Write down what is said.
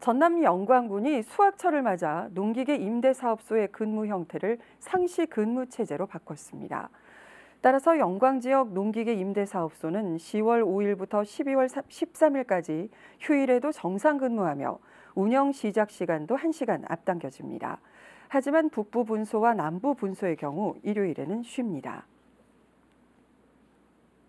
전남 영광군이 수확철을 맞아 농기계 임대사업소의 근무 형태를 상시 근무 체제로 바꿨습니다. 따라서 영광 지역 농기계 임대사업소는 10월 5일부터 12월 13일까지 휴일에도 정상 근무하며 운영 시작 시간도 1시간 앞당겨집니다. 하지만 북부 분소와 남부 분소의 경우 일요일에는 쉽니다.